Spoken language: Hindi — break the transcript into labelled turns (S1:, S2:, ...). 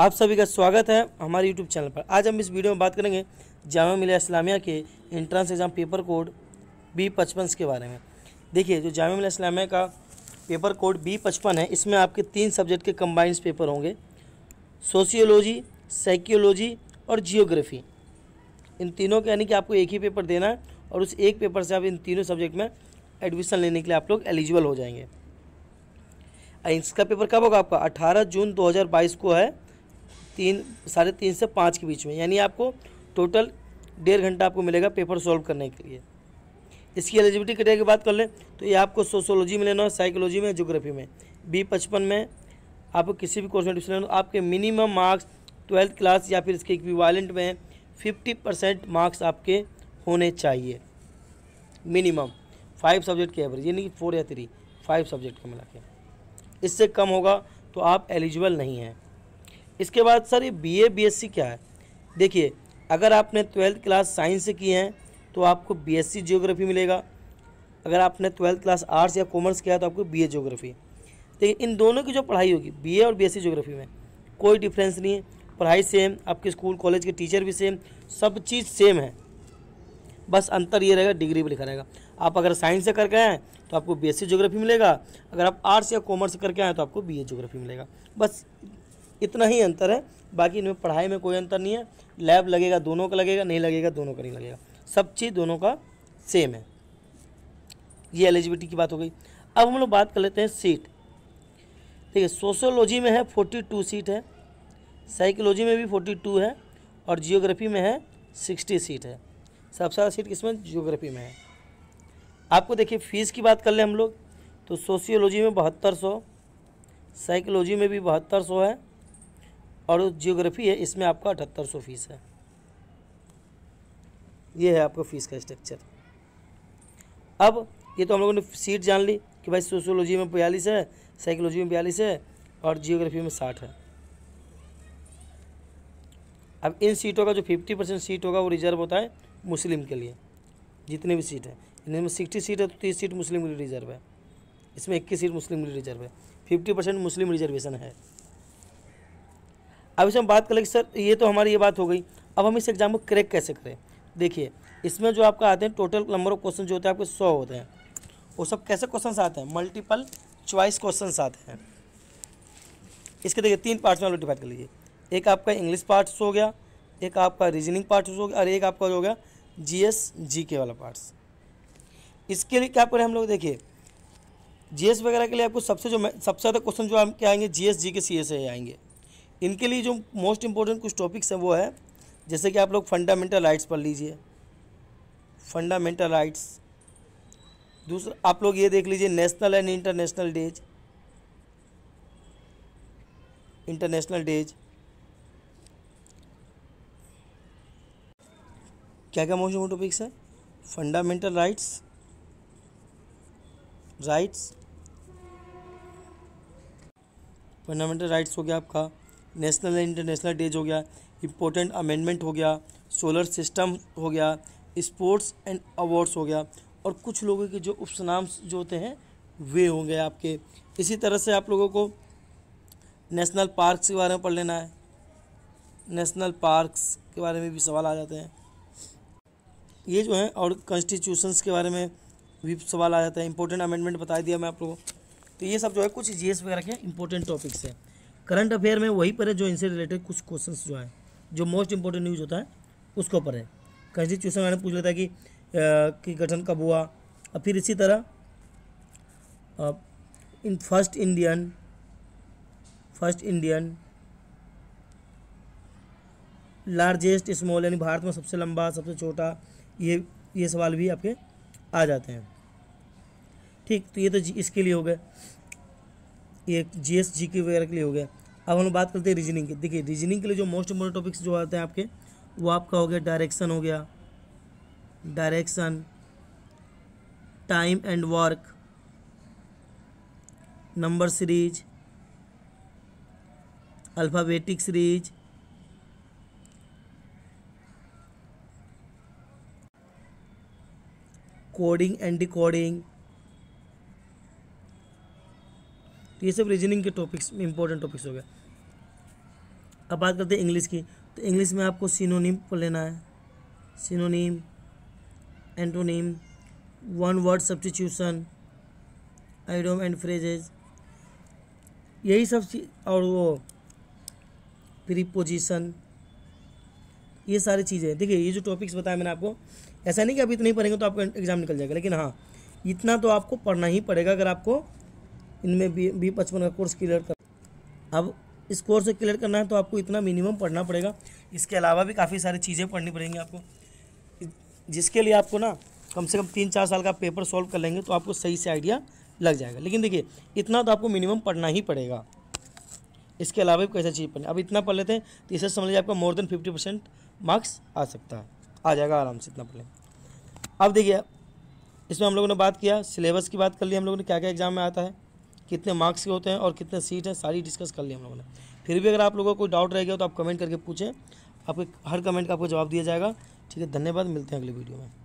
S1: आप सभी का स्वागत है हमारे यूट्यूब चैनल पर आज हम इस वीडियो में बात करेंगे जामा मिलिया इस्लामिया के entrance exam paper code B पचपन के बारे में देखिए जो जामा मिलिया इस्लामिया का पेपर कोड बी पचपन है इसमें आपके तीन सब्जेक्ट के कम्बाइंस पेपर होंगे सोशियोलॉजी साइकियोलॉजी और जियोग्राफी इन तीनों के यानी कि आपको एक ही पेपर देना है और उस एक पेपर से आप इन तीनों सब्जेक्ट में एडमिशन लेने के लिए आप लोग एलिजिबल हो जाएंगे इसका पेपर कब होगा आपका 18 जून 2022 को है तीन साढ़े तीन से पाँच के बीच में यानी आपको टोटल डेढ़ घंटा आपको मिलेगा पेपर सॉल्व करने के लिए इसकी एलिजिबिलिटी क्राइटेरिया की बात कर लें तो ये आपको सोशोलॉजी में लेना हो साइकोलॉजी में जोग्राफी में बी पचपन में आपको किसी भी कोर्स में एडमिशन लेना आपके मिनिमम मार्क्स ट्वेल्थ क्लास या फिर इसके इक्विवालेंट में फिफ्टी परसेंट मार्क्स आपके होने चाहिए मिनिमम फाइव सब्जेक्ट के एवरेज यानी कि फोर या थ्री फाइव सब्जेक्ट का मिला के इससे कम होगा तो आप एलिजिबल नहीं हैं इसके बाद सर ये B A B S C क्या है देखिए अगर आपने ट्वेल्थ क्लास साइंस से किए हैं तो आपको बी एस सी जियोग्राफी मिलेगा अगर आपने ट्वेल्थ क्लास आर्ट्स या कॉमर्स किया है तो आपको बी ए जियोग्राफी देखिए इन दोनों की जो पढ़ाई होगी बी ए और बी एस सी जियोग्राफी में कोई डिफरेंस नहीं है पढ़ाई सेम आपके स्कूल कॉलेज के टीचर भी सेम सब चीज़ सेम है बस अंतर ये रहेगा डिग्री भी लिखा रहेगा आप अगर साइंस से करके आएँ तो आपको बी एस सी जियोग्राफी मिलेगा अगर आप आर्ट्स या कॉमर्स से करके आएँ तो आपको बी ए जोग्राफी मिलेगा बस इतना ही अंतर है बाकी इनमें पढ़ाई में कोई अंतर नहीं है लैब लगेगा दोनों का लगेगा नहीं लगेगा दोनों का नहीं लगेगा सब चीज़ दोनों का सेम है ये एलिजिबिलिटी की बात हो गई अब हम लोग बात कर लेते हैं सीट ठीक है सोशोलॉजी में है फोर्टी टू सीट है साइकोलॉजी में भी फोर्टी टू है और जियोग्राफी में है सिक्सटी सीट है सबसे ज़्यादा सीट किसमें जियोग्राफी में है आपको देखिए फीस की बात कर लें हम लोग तो सोशियोलॉजी में बहत्तर सौ साइकोलॉजी में भी बहत्तर सौ है और जियोग्राफी है इसमें आपका अठहत्तर सौ फीस है ये है आपका फ़ीस का स्ट्रक्चर अब ये तो हम लोगों ने सीट जान ली कि भाई सोशोलॉजी में बयालीस है साइकोलॉजी में बयालीस है और जियोग्राफी में साठ है अब इन सीटों का जो फिफ्टी परसेंट सीट होगा वो रिजर्व होता है मुस्लिम के लिए जितने भी सीट हैं इनमें सिक्सटी सीट है तो तीस सीट मुस्लिम के लिए रिजर्व है इसमें इक्कीस सीट मुस्लिम के लिए रिजर्व है फिफ्टी परसेंट मुस्लिम रिजर्वेशन है अब इसमें बात कर कि सर ये तो हमारी ये बात हो गई अब हम इस एग्ज़ाम को क्रैक कैसे करें देखिए इसमें जो आपका आते हैं टोटल नंबर ऑफ क्वेश्चन जो होते हैं आपके सौ होते हैं वो सब कैसे क्वेश्चन आते हैं मल्टीपल चॉइस क्वेश्चन आते हैं इसके देखिए तीन पार्ट्स में डिवाइड कर लीजिए एक आपका इंग्लिश पार्ट्स हो गया एक आपका रीजनिंग पार्ट्स हो गया और एक आपका जो हो गया जी एस जी के वाला पार्ट्स इसके लिए क्या करें हम लोग देखिए जीएस वगैरह के लिए आपको सबसे जो सबसे ज़्यादा क्वेश्चन जो हम क्या आएंगे जीएस जी के सी एस आएंगे इनके लिए जो मोस्ट इम्पोर्टेंट कुछ टॉपिक्स हैं वो है जैसे कि आप लोग फंडामेंटल राइट्स पढ़ लीजिए फंडामेंटल राइट्स दूसरा आप लोग ये देख लीजिए national and international days international days क्या क्या मोस्ट टॉपिक्स हैं fundamental rights rights fundamental rights हो गया आपका नेशनल एंड इंटरनेशनल डेज हो गया इम्पोर्टेंट अमेंडमेंट हो गया सोलर सिस्टम हो गया स्पोर्ट्स एंड अवार्ड्स हो गया और कुछ लोगों के जो उपनाम्स जो होते हैं वे हो गए आपके इसी तरह से आप लोगों को नेशनल पार्क्स के बारे में पढ़ लेना है नेशनल पार्क्स के बारे में भी सवाल आ जाते हैं ये जो है और कॉन्स्टिट्यूशंस के बारे में भी सवाल आ जाता है इंपॉर्टेंट अमेंडमेंट बता दिया मैं आप लोगों को तो ये सब जो है कुछ जी वगैरह के इंपॉर्टेंट टॉपिक्स हैं करंट अफेयर में वही पर है जो इनसे रिलेटेड कुछ क्वेश्चन जो हैं जो मोस्ट इंपॉर्टेंट न्यूज़ होता है उसके ऊपर है कॉन्स्टिट्यूशन मैंने पूछ लेता है कि, गठन कब हुआ और फिर इसी तरह इन first Indian first Indian largest small यानी भारत में सबसे लंबा सबसे छोटा ये ये सवाल भी आपके आ जाते हैं ठीक तो ये तो इसके लिए हो गए ये जी एस जी के वगैरह के लिए हो गया अब हम बात करते हैं रीजनिंग की देखिए रीजनिंग के लिए जो मोस्ट इम्पोर्टेंट टॉपिक्स जो आते हैं आपके वो आपका हो गया डायरेक्शन हो गया direction time and work number series alphabetic series coding and decoding ये सब रीजनिंग के टॉपिक्स इंपॉर्टेंट टॉपिक्स हो गया अब बात करते हैं इंग्लिश की तो इंग्लिश में आपको सिनोनिम को लेना है synonym antonym one word substitution idiom and phrases यही सब और वो प्रीपोजिशन ये सारी चीज़ें देखिए ये जो टॉपिक्स बताया मैंने आपको ऐसा नहीं कि आप इतना ही पढ़ेंगे तो आपका एग्ज़ाम निकल जाएगा लेकिन हाँ इतना तो आपको पढ़ना ही पड़ेगा अगर आपको इनमें बी बी पचपन का कोर्स क्लियर कर अब इस कोर्स को क्लियर करना है तो आपको इतना मिनिमम पढ़ना पड़ेगा इसके अलावा भी काफ़ी सारी चीज़ें पढ़नी पड़ेंगी आपको जिसके लिए आपको ना कम से कम तीन चार साल का पेपर सॉल्व कर लेंगे तो आपको सही से आइडिया लग जाएगा लेकिन देखिए इतना तो आपको मिनिमम पढ़ना ही पड़ेगा इसके अलावा भी कैसा चीज़ पढ़नी अब इतना पढ़ लेते हैं तो इसे समझ लीजिए आपका more than fifty percent marks आ सकता है आ जाएगा आराम से इतना पढ़ अब देखिए इसमें हम लोगों ने बात किया सिलेबस की बात कर ली हम लोगों ने क्या क्या एग्ज़ाम में आता है कितने मार्क्स के होते हैं और कितने सीट हैं सारी डिस्कस कर ली हम लोगों ने फिर भी अगर आप लोगों को कोई डाउट रह गया तो आप कमेंट करके पूछें आपके हर कमेंट का आपको जवाब दिया जाएगा ठीक है धन्यवाद मिलते हैं अगले वीडियो में